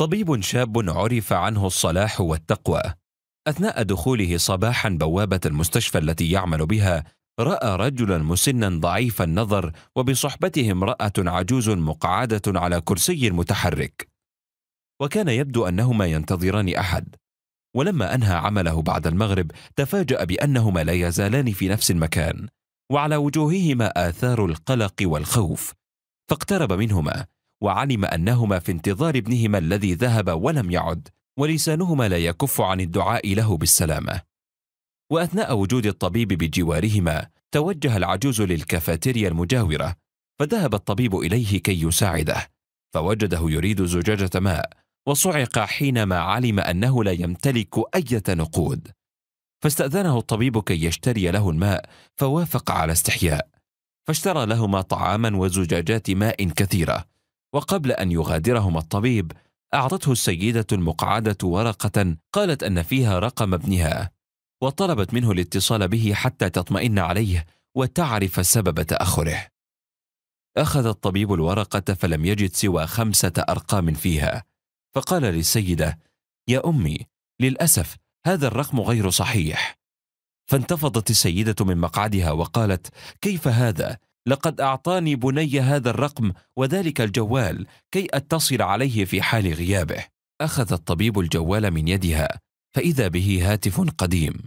طبيب شاب عرف عنه الصلاح والتقوى اثناء دخوله صباحا بوابه المستشفى التي يعمل بها راى رجلا مسنا ضعيف النظر وبصحبته امراه عجوز مقعده على كرسي متحرك وكان يبدو انهما ينتظران احد ولما انهى عمله بعد المغرب تفاجا بانهما لا يزالان في نفس المكان وعلى وجوههما اثار القلق والخوف فاقترب منهما وعلم انهما في انتظار ابنهما الذي ذهب ولم يعد ولسانهما لا يكف عن الدعاء له بالسلامه واثناء وجود الطبيب بجوارهما توجه العجوز للكافيتيريا المجاوره فذهب الطبيب اليه كي يساعده فوجده يريد زجاجه ماء وصعق حينما علم انه لا يمتلك اي نقود فاستاذنه الطبيب كي يشتري له الماء فوافق على استحياء فاشترى لهما طعاما وزجاجات ماء كثيره وقبل أن يغادرهما الطبيب أعطته السيدة المقعدة ورقة قالت أن فيها رقم ابنها وطلبت منه الاتصال به حتى تطمئن عليه وتعرف سبب تأخره أخذ الطبيب الورقة فلم يجد سوى خمسة أرقام فيها فقال للسيدة يا أمي للأسف هذا الرقم غير صحيح فانتفضت السيدة من مقعدها وقالت كيف هذا لقد اعطاني بني هذا الرقم وذلك الجوال كي اتصل عليه في حال غيابه اخذ الطبيب الجوال من يدها فاذا به هاتف قديم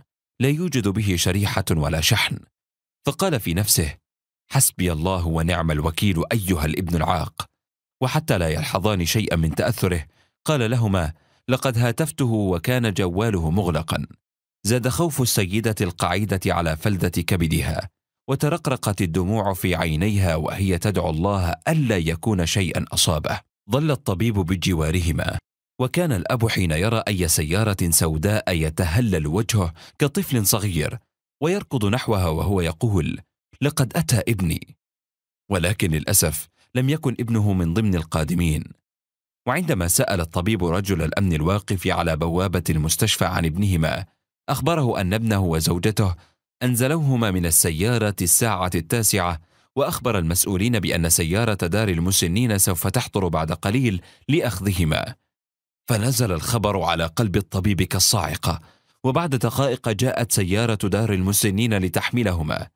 لا يوجد به شريحه ولا شحن فقال في نفسه حسبي الله ونعم الوكيل ايها الابن العاق وحتى لا يلحظان شيئا من تاثره قال لهما لقد هاتفته وكان جواله مغلقا زاد خوف السيده القعيده على فلذه كبدها وترقرقت الدموع في عينيها وهي تدعو الله الا يكون شيئا اصابه ظل الطبيب بجوارهما وكان الاب حين يرى اي سياره سوداء يتهلل وجهه كطفل صغير ويركض نحوها وهو يقول لقد اتى ابني ولكن للاسف لم يكن ابنه من ضمن القادمين وعندما سال الطبيب رجل الامن الواقف على بوابه المستشفى عن ابنهما اخبره ان ابنه وزوجته أنزلوهما من السيارة الساعة التاسعة وأخبر المسؤولين بأن سيارة دار المسنين سوف تحضر بعد قليل لأخذهما فنزل الخبر على قلب الطبيب كالصاعقة وبعد دقائق جاءت سيارة دار المسنين لتحملهما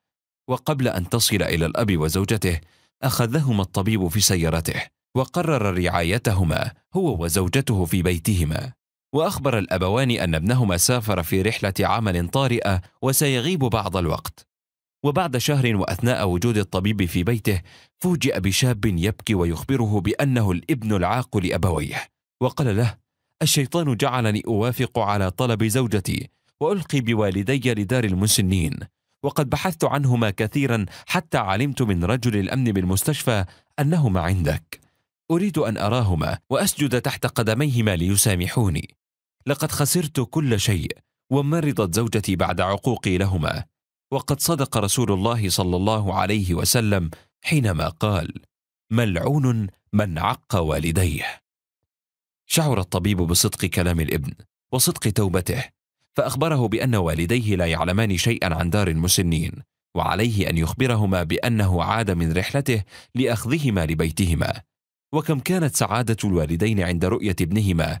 وقبل أن تصل إلى الأب وزوجته أخذهما الطبيب في سيارته وقرر رعايتهما هو وزوجته في بيتهما وأخبر الأبوان أن ابنهما سافر في رحلة عمل طارئة وسيغيب بعض الوقت وبعد شهر وأثناء وجود الطبيب في بيته فوجئ بشاب يبكي ويخبره بأنه الابن العاق لأبويه وقال له الشيطان جعلني أوافق على طلب زوجتي وألقي بوالدي لدار المسنين وقد بحثت عنهما كثيرا حتى علمت من رجل الأمن بالمستشفى أنهما عندك أريد أن أراهما وأسجد تحت قدميهما ليسامحوني لقد خسرت كل شيء ومرضت زوجتي بعد عقوقي لهما وقد صدق رسول الله صلى الله عليه وسلم حينما قال ملعون من عق والديه شعر الطبيب بصدق كلام الابن وصدق توبته فاخبره بان والديه لا يعلمان شيئا عن دار المسنين وعليه ان يخبرهما بانه عاد من رحلته لاخذهما لبيتهما وكم كانت سعاده الوالدين عند رؤيه ابنهما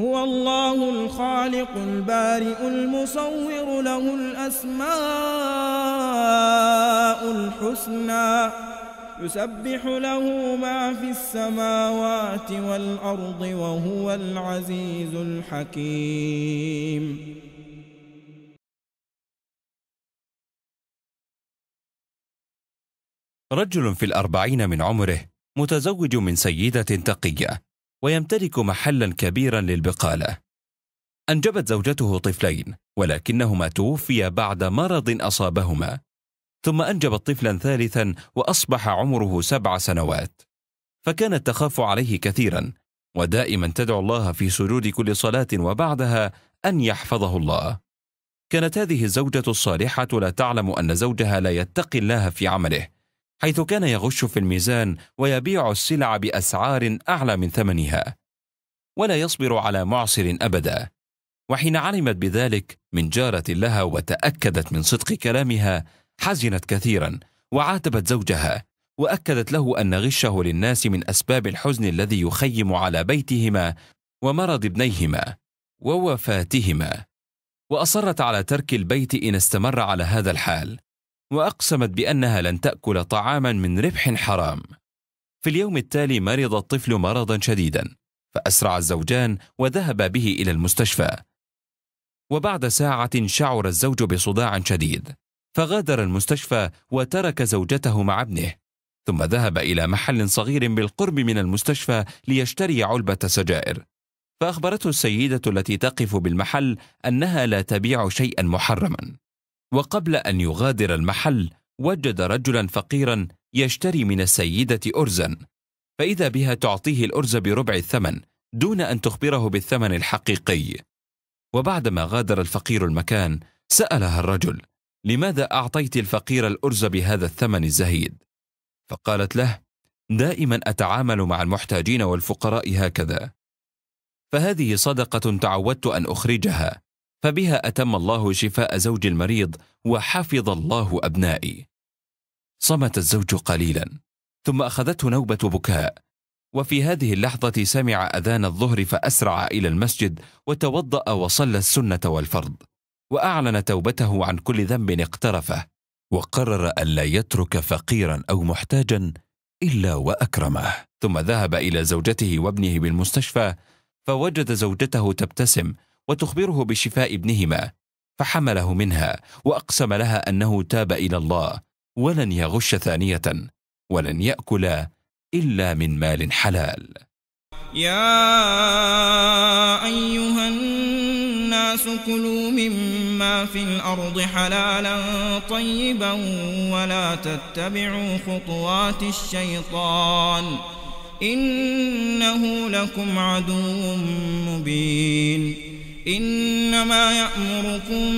هو الله الخالق البارئ المصور له الأسماء الحسنى يسبح له ما في السماوات والأرض وهو العزيز الحكيم رجل في الأربعين من عمره متزوج من سيدة تقية ويمتلك محلا كبيرا للبقالة. أنجبت زوجته طفلين، ولكنهما توفيا بعد مرض أصابهما. ثم أنجبت طفلا ثالثا وأصبح عمره سبع سنوات. فكانت تخاف عليه كثيرا، ودائما تدعو الله في سجود كل صلاة وبعدها أن يحفظه الله. كانت هذه الزوجة الصالحة لا تعلم أن زوجها لا يتقي الله في عمله، حيث كان يغش في الميزان ويبيع السلع باسعار اعلى من ثمنها ولا يصبر على معسر ابدا وحين علمت بذلك من جاره لها وتاكدت من صدق كلامها حزنت كثيرا وعاتبت زوجها واكدت له ان غشه للناس من اسباب الحزن الذي يخيم على بيتهما ومرض ابنيهما ووفاتهما واصرت على ترك البيت ان استمر على هذا الحال واقسمت بانها لن تاكل طعاما من ربح حرام في اليوم التالي مرض الطفل مرضا شديدا فاسرع الزوجان وذهبا به الى المستشفى وبعد ساعه شعر الزوج بصداع شديد فغادر المستشفى وترك زوجته مع ابنه ثم ذهب الى محل صغير بالقرب من المستشفى ليشتري علبه سجائر فاخبرته السيده التي تقف بالمحل انها لا تبيع شيئا محرما وقبل أن يغادر المحل وجد رجلا فقيرا يشتري من السيدة أرزا فإذا بها تعطيه الأرز بربع الثمن دون أن تخبره بالثمن الحقيقي وبعدما غادر الفقير المكان سألها الرجل لماذا أعطيت الفقير الأرز بهذا الثمن الزهيد؟ فقالت له دائما أتعامل مع المحتاجين والفقراء هكذا فهذه صدقة تعودت أن أخرجها فبها أتم الله شفاء زوج المريض وحفظ الله أبنائي صمت الزوج قليلا ثم أخذته نوبة بكاء وفي هذه اللحظة سمع أذان الظهر فأسرع إلى المسجد وتوضأ وصلى السنة والفرض وأعلن توبته عن كل ذنب اقترفه وقرر ألا يترك فقيرا أو محتاجا إلا وأكرمه ثم ذهب إلى زوجته وابنه بالمستشفى فوجد زوجته تبتسم وتخبره بشفاء ابنهما فحمله منها واقسم لها انه تاب الى الله ولن يغش ثانيه ولن ياكل الا من مال حلال يا ايها الناس كلوا مما في الارض حلالا طيبا ولا تتبعوا خطوات الشيطان انه لكم عدو مبين إنما يأمركم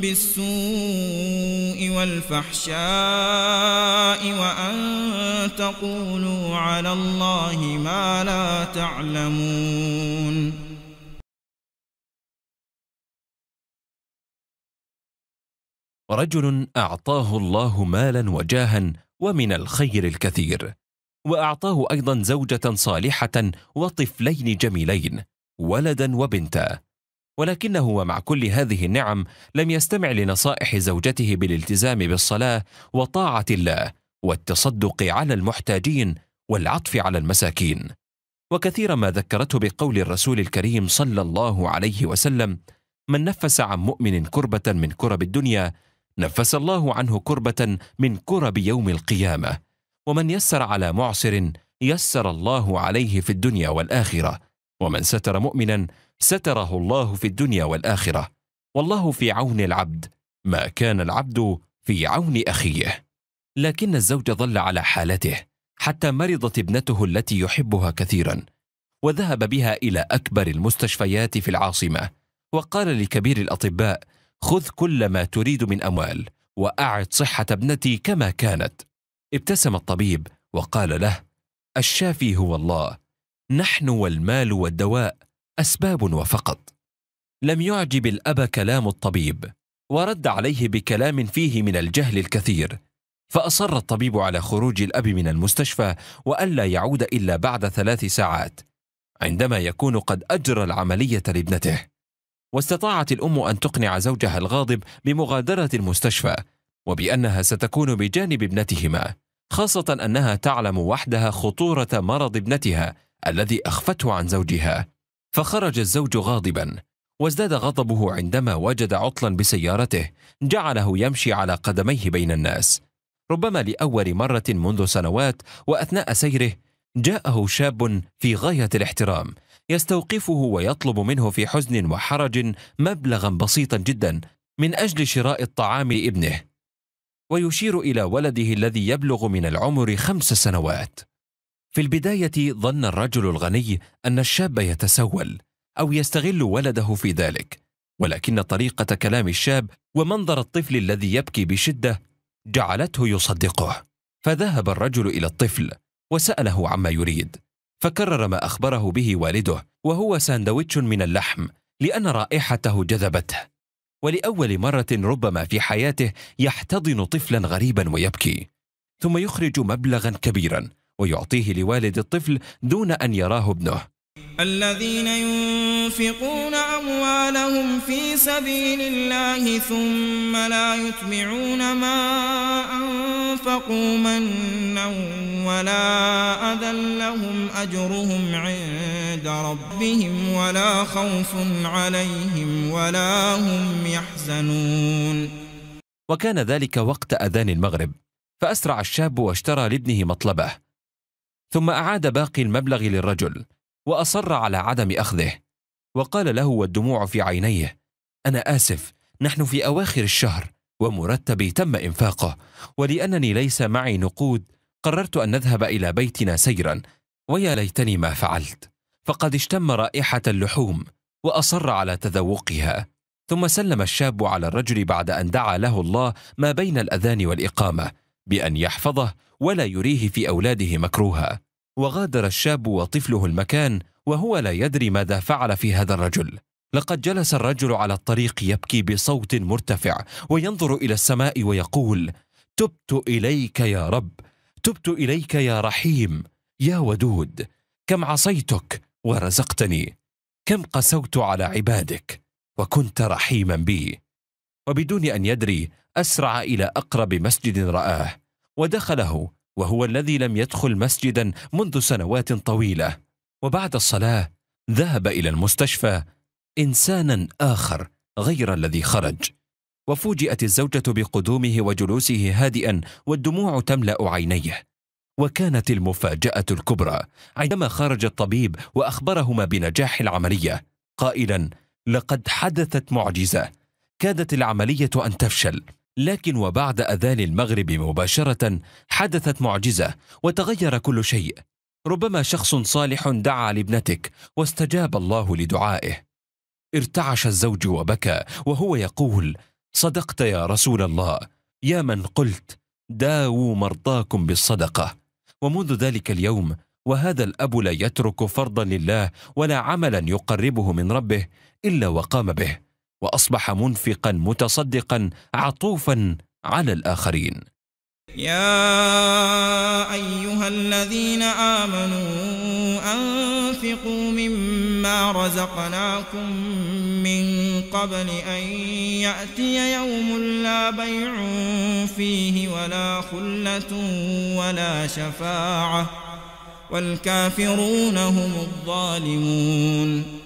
بالسوء والفحشاء وأن تقولوا على الله ما لا تعلمون رجل أعطاه الله مالا وجاها ومن الخير الكثير وأعطاه أيضا زوجة صالحة وطفلين جميلين ولدا وبنتا ولكنه ومع كل هذه النعم لم يستمع لنصائح زوجته بالالتزام بالصلاه وطاعه الله والتصدق على المحتاجين والعطف على المساكين وكثيرا ما ذكرته بقول الرسول الكريم صلى الله عليه وسلم من نفس عن مؤمن كربه من كرب الدنيا نفس الله عنه كربه من كرب يوم القيامه ومن يسر على معسر يسر الله عليه في الدنيا والاخره ومن ستر مؤمنا ستره الله في الدنيا والاخره والله في عون العبد ما كان العبد في عون اخيه لكن الزوج ظل على حالته حتى مرضت ابنته التي يحبها كثيرا وذهب بها الى اكبر المستشفيات في العاصمه وقال لكبير الاطباء خذ كل ما تريد من اموال واعد صحه ابنتي كما كانت ابتسم الطبيب وقال له الشافي هو الله نحن والمال والدواء اسباب وفقط لم يعجب الاب كلام الطبيب ورد عليه بكلام فيه من الجهل الكثير فاصر الطبيب على خروج الاب من المستشفى والا يعود الا بعد ثلاث ساعات عندما يكون قد اجرى العمليه لابنته واستطاعت الام ان تقنع زوجها الغاضب بمغادره المستشفى وبانها ستكون بجانب ابنتهما خاصه انها تعلم وحدها خطوره مرض ابنتها الذي اخفته عن زوجها فخرج الزوج غاضبا وازداد غضبه عندما وجد عطلا بسيارته جعله يمشي على قدميه بين الناس ربما لاول مره منذ سنوات واثناء سيره جاءه شاب في غايه الاحترام يستوقفه ويطلب منه في حزن وحرج مبلغا بسيطا جدا من اجل شراء الطعام لابنه ويشير الى ولده الذي يبلغ من العمر خمس سنوات في البداية ظن الرجل الغني أن الشاب يتسول أو يستغل ولده في ذلك، ولكن طريقة كلام الشاب ومنظر الطفل الذي يبكي بشدة جعلته يصدقه، فذهب الرجل إلى الطفل وسأله عما يريد، فكرر ما أخبره به والده وهو ساندويتش من اللحم لأن رائحته جذبته، ولأول مرة ربما في حياته يحتضن طفلا غريبا ويبكي، ثم يخرج مبلغا كبيرا ويعطيه لوالد الطفل دون أن يراه ابنه الذين ينفقون أموالهم في سبيل الله ثم لا يتبعون ما أنفقوا منا ولا أذى لهم أجرهم عند ربهم ولا خوف عليهم ولا هم يحزنون وكان ذلك وقت أذان المغرب فأسرع الشاب واشترى لابنه مطلبه ثم أعاد باقي المبلغ للرجل وأصر على عدم أخذه وقال له والدموع في عينيه أنا آسف نحن في أواخر الشهر ومرتبي تم إنفاقه ولأنني ليس معي نقود قررت أن نذهب إلى بيتنا سيرا ويا ليتني ما فعلت فقد اشتم رائحة اللحوم وأصر على تذوقها ثم سلم الشاب على الرجل بعد أن دعا له الله ما بين الأذان والإقامة بأن يحفظه ولا يريه في أولاده مكروها وغادر الشاب وطفله المكان وهو لا يدري ماذا فعل في هذا الرجل لقد جلس الرجل على الطريق يبكي بصوت مرتفع وينظر إلى السماء ويقول تبت إليك يا رب تبت إليك يا رحيم يا ودود كم عصيتك ورزقتني كم قسوت على عبادك وكنت رحيما بي وبدون أن يدري أسرع إلى أقرب مسجد رآه ودخله وهو الذي لم يدخل مسجدا منذ سنوات طويلة وبعد الصلاة ذهب إلى المستشفى إنسانا آخر غير الذي خرج وفوجئت الزوجة بقدومه وجلوسه هادئا والدموع تملأ عينيه وكانت المفاجأة الكبرى عندما خرج الطبيب وأخبرهما بنجاح العملية قائلا لقد حدثت معجزة كادت العملية أن تفشل لكن وبعد أذان المغرب مباشرة حدثت معجزة وتغير كل شيء ربما شخص صالح دعا لابنتك واستجاب الله لدعائه ارتعش الزوج وبكى وهو يقول صدقت يا رسول الله يا من قلت داووا مرضاكم بالصدقة ومنذ ذلك اليوم وهذا الأب لا يترك فرضا لله ولا عملا يقربه من ربه إلا وقام به واصبح منفقا متصدقا عطوفا على الاخرين يا ايها الذين امنوا انفقوا مما رزقناكم من قبل ان ياتي يوم لا بيع فيه ولا خله ولا شفاعه والكافرون هم الظالمون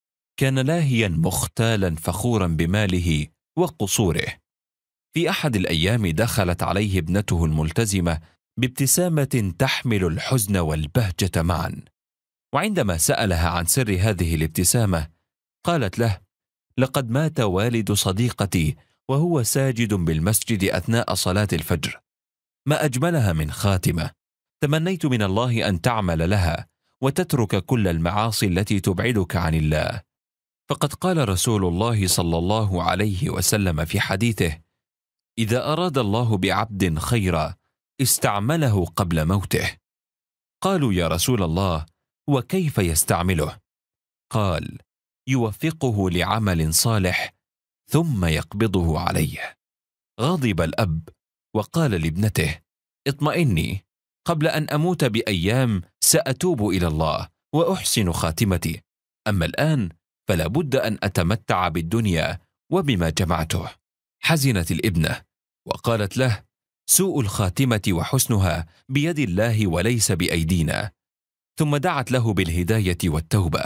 كان لاهيا مختالا فخورا بماله وقصوره في احد الايام دخلت عليه ابنته الملتزمه بابتسامه تحمل الحزن والبهجه معا وعندما سالها عن سر هذه الابتسامه قالت له لقد مات والد صديقتي وهو ساجد بالمسجد اثناء صلاه الفجر ما اجملها من خاتمه تمنيت من الله ان تعمل لها وتترك كل المعاصي التي تبعدك عن الله فقد قال رسول الله صلى الله عليه وسلم في حديثه اذا اراد الله بعبد خيرا استعمله قبل موته قالوا يا رسول الله وكيف يستعمله قال يوفقه لعمل صالح ثم يقبضه عليه غضب الاب وقال لابنته اطمئني قبل ان اموت بايام ساتوب الى الله واحسن خاتمتي اما الان فلا بد ان اتمتع بالدنيا وبما جمعته حزنت الابنه وقالت له سوء الخاتمه وحسنها بيد الله وليس بايدينا ثم دعت له بالهدايه والتوبه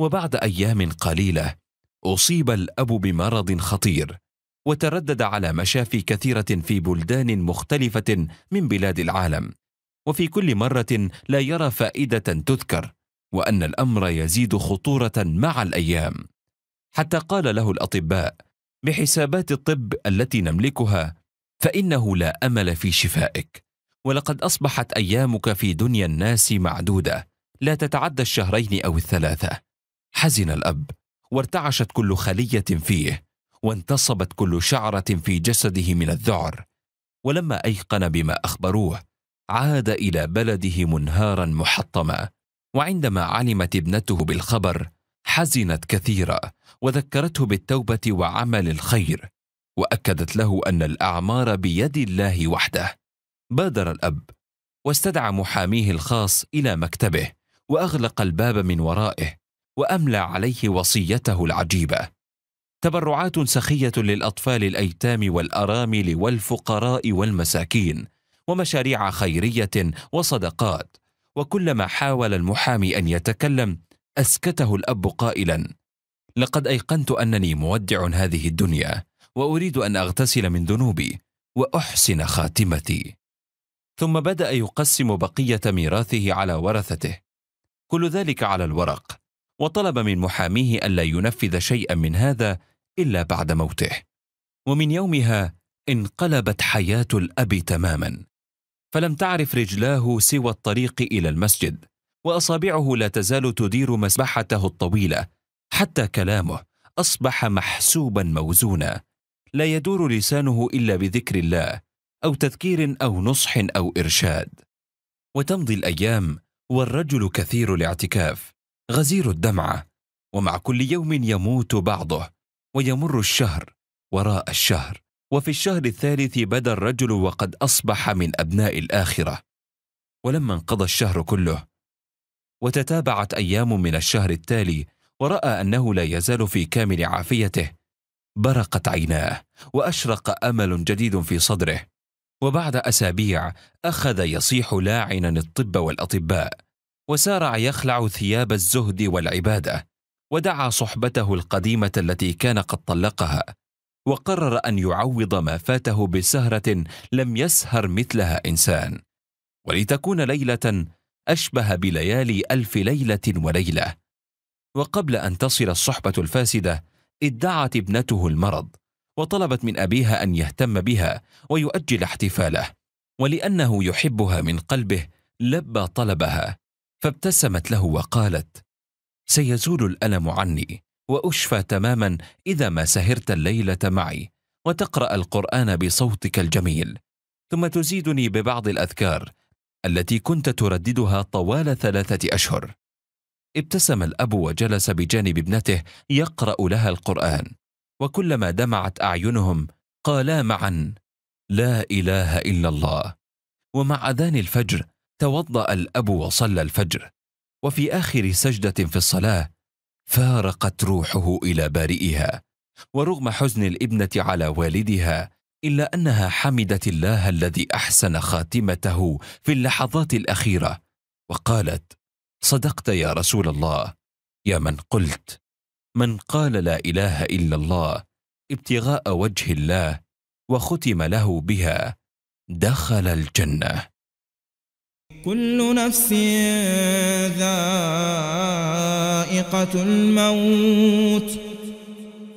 وبعد ايام قليله اصيب الاب بمرض خطير وتردد على مشافي كثيره في بلدان مختلفه من بلاد العالم وفي كل مره لا يرى فائده تذكر وان الامر يزيد خطوره مع الايام حتى قال له الاطباء بحسابات الطب التي نملكها فانه لا امل في شفائك ولقد اصبحت ايامك في دنيا الناس معدوده لا تتعدى الشهرين او الثلاثه حزن الاب وارتعشت كل خليه فيه وانتصبت كل شعره في جسده من الذعر ولما ايقن بما اخبروه عاد الى بلده منهارا محطما وعندما علمت ابنته بالخبر حزنت كثيرا وذكرته بالتوبه وعمل الخير واكدت له ان الاعمار بيد الله وحده بادر الاب واستدعى محاميه الخاص الى مكتبه واغلق الباب من ورائه واملى عليه وصيته العجيبه تبرعات سخيه للاطفال الايتام والارامل والفقراء والمساكين ومشاريع خيريه وصدقات وكلما حاول المحامي ان يتكلم اسكته الاب قائلا لقد ايقنت انني مودع هذه الدنيا واريد ان اغتسل من ذنوبي واحسن خاتمتي ثم بدا يقسم بقيه ميراثه على ورثته كل ذلك على الورق وطلب من محاميه الا ينفذ شيئا من هذا الا بعد موته ومن يومها انقلبت حياه الاب تماما فلم تعرف رجلاه سوى الطريق الى المسجد واصابعه لا تزال تدير مسبحته الطويله حتى كلامه اصبح محسوبا موزونا لا يدور لسانه الا بذكر الله او تذكير او نصح او ارشاد وتمضي الايام والرجل كثير الاعتكاف غزير الدمعه ومع كل يوم يموت بعضه ويمر الشهر وراء الشهر وفي الشهر الثالث بدا الرجل وقد اصبح من ابناء الاخره ولما انقضى الشهر كله وتتابعت ايام من الشهر التالي وراى انه لا يزال في كامل عافيته برقت عيناه واشرق امل جديد في صدره وبعد اسابيع اخذ يصيح لاعنا الطب والاطباء وسارع يخلع ثياب الزهد والعباده ودعا صحبته القديمه التي كان قد طلقها وقرر أن يعوض ما فاته بسهرة لم يسهر مثلها إنسان ولتكون ليلة أشبه بليالي ألف ليلة وليلة وقبل أن تصل الصحبة الفاسدة ادعت ابنته المرض وطلبت من أبيها أن يهتم بها ويؤجل احتفاله ولأنه يحبها من قلبه لبى طلبها فابتسمت له وقالت سيزول الألم عني واشفى تماما اذا ما سهرت الليله معي وتقرا القران بصوتك الجميل ثم تزيدني ببعض الاذكار التي كنت ترددها طوال ثلاثه اشهر ابتسم الاب وجلس بجانب ابنته يقرا لها القران وكلما دمعت اعينهم قالا معا لا اله الا الله ومع اذان الفجر توضا الاب وصلى الفجر وفي اخر سجده في الصلاه فارقت روحه الى بارئها ورغم حزن الابنه على والدها الا انها حمدت الله الذي احسن خاتمته في اللحظات الاخيره وقالت صدقت يا رسول الله يا من قلت من قال لا اله الا الله ابتغاء وجه الله وختم له بها دخل الجنه كل نفس ذائقة الموت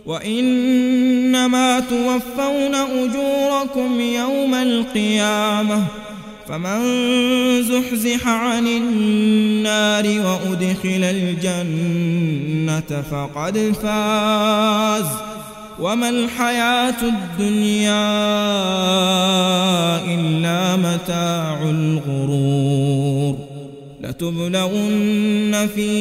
وإنما توفون أجوركم يوم القيامة فمن زحزح عن النار وأدخل الجنة فقد فاز وما الحياة الدنيا إلا متاع الغرور لتبلغن في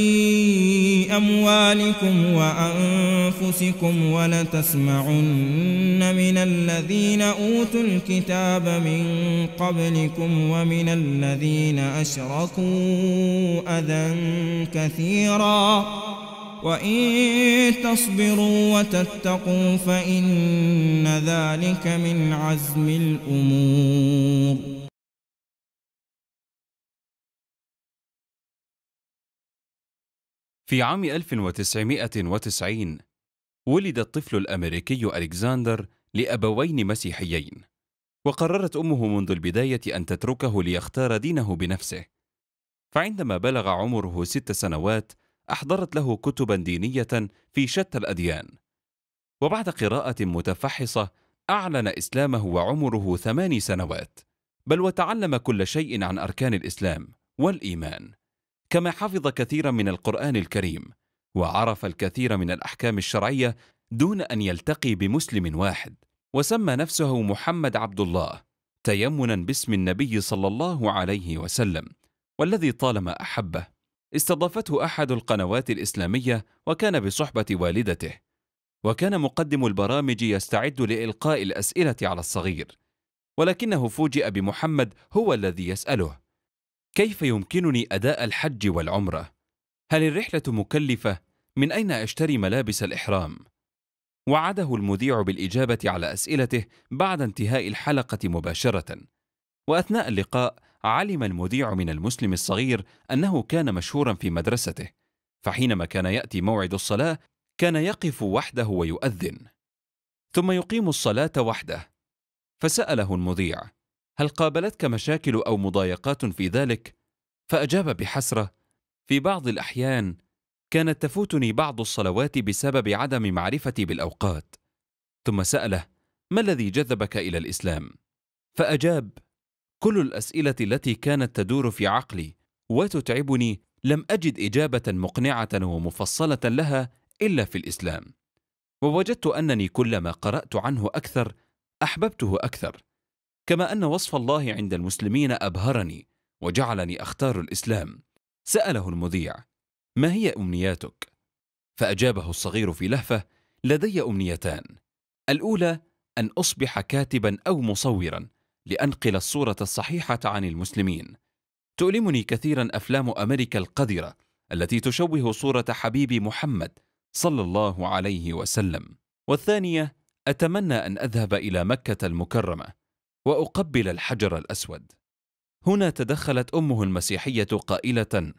أموالكم وأنفسكم ولتسمعن من الذين أوتوا الكتاب من قبلكم ومن الذين أشركوا أذى كثيراً وإن تصبروا وتتقوا فإن ذلك من عزم الأمور في عام 1990 ولد الطفل الأمريكي ألكساندر لأبوين مسيحيين وقررت أمه منذ البداية أن تتركه ليختار دينه بنفسه فعندما بلغ عمره ست سنوات أحضرت له كتبا دينية في شتى الأديان وبعد قراءة متفحصة أعلن إسلامه وعمره ثماني سنوات بل وتعلم كل شيء عن أركان الإسلام والإيمان كما حفظ كثيرا من القرآن الكريم وعرف الكثير من الأحكام الشرعية دون أن يلتقي بمسلم واحد وسمى نفسه محمد عبد الله تيمنا باسم النبي صلى الله عليه وسلم والذي طالما أحبه استضافته أحد القنوات الإسلامية وكان بصحبة والدته وكان مقدم البرامج يستعد لإلقاء الأسئلة على الصغير ولكنه فوجئ بمحمد هو الذي يسأله كيف يمكنني أداء الحج والعمرة؟ هل الرحلة مكلفة؟ من أين أشتري ملابس الإحرام؟ وعده المذيع بالإجابة على أسئلته بعد انتهاء الحلقة مباشرة وأثناء اللقاء علم المذيع من المسلم الصغير أنه كان مشهورا في مدرسته فحينما كان يأتي موعد الصلاة كان يقف وحده ويؤذن ثم يقيم الصلاة وحده فسأله المذيع هل قابلتك مشاكل أو مضايقات في ذلك؟ فأجاب بحسرة في بعض الأحيان كانت تفوتني بعض الصلوات بسبب عدم معرفتي بالأوقات ثم سأله ما الذي جذبك إلى الإسلام؟ فأجاب كل الاسئله التي كانت تدور في عقلي وتتعبني لم اجد اجابه مقنعه ومفصله لها الا في الاسلام ووجدت انني كلما قرات عنه اكثر احببته اكثر كما ان وصف الله عند المسلمين ابهرني وجعلني اختار الاسلام ساله المذيع ما هي امنياتك فاجابه الصغير في لهفه لدي امنيتان الاولى ان اصبح كاتبا او مصورا لأنقل الصورة الصحيحة عن المسلمين تؤلمني كثيرا أفلام أمريكا القذرة التي تشوه صورة حبيبي محمد صلى الله عليه وسلم والثانية أتمنى أن أذهب إلى مكة المكرمة وأقبل الحجر الأسود هنا تدخلت أمه المسيحية قائلة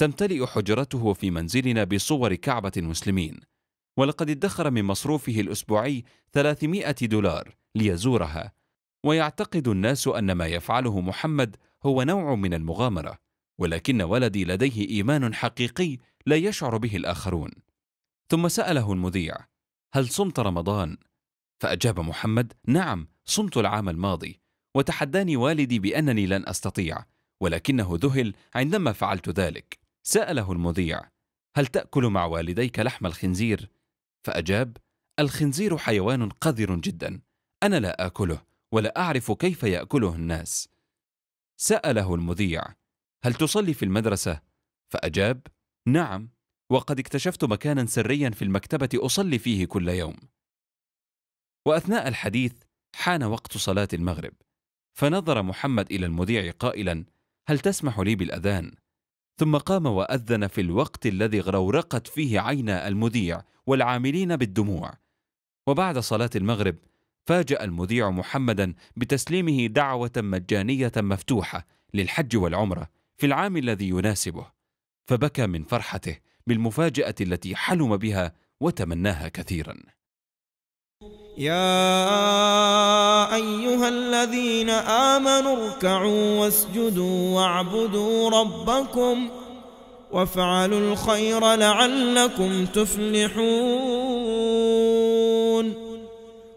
تمتلئ حجرته في منزلنا بصور كعبة المسلمين ولقد ادخر من مصروفه الأسبوعي 300 دولار ليزورها ويعتقد الناس ان ما يفعله محمد هو نوع من المغامره ولكن ولدي لديه ايمان حقيقي لا يشعر به الاخرون ثم ساله المذيع هل صمت رمضان فاجاب محمد نعم صمت العام الماضي وتحداني والدي بانني لن استطيع ولكنه ذهل عندما فعلت ذلك ساله المذيع هل تاكل مع والديك لحم الخنزير فاجاب الخنزير حيوان قذر جدا انا لا اكله ولا أعرف كيف يأكله الناس. سأله المذيع: هل تصلي في المدرسة؟ فأجاب: نعم، وقد اكتشفت مكانا سريا في المكتبة أصلي فيه كل يوم. وأثناء الحديث حان وقت صلاة المغرب، فنظر محمد إلى المذيع قائلا: هل تسمح لي بالأذان؟ ثم قام وأذن في الوقت الذي غرورقت فيه عينا المذيع والعاملين بالدموع. وبعد صلاة المغرب فاجأ المذيع محمدا بتسليمه دعوة مجانية مفتوحة للحج والعمرة في العام الذي يناسبه فبكى من فرحته بالمفاجأة التي حلم بها وتمناها كثيرا يا أيها الذين آمنوا اركعوا واسجدوا واعبدوا ربكم وافعلوا الخير لعلكم تفلحون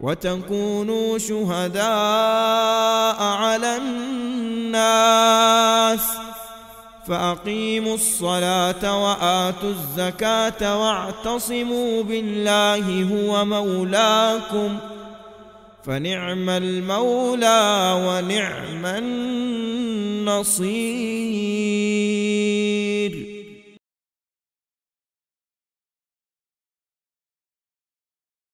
وتكونوا شهداء على الناس فأقيموا الصلاة وآتوا الزكاة واعتصموا بالله هو مولاكم فنعم المولى ونعم النصير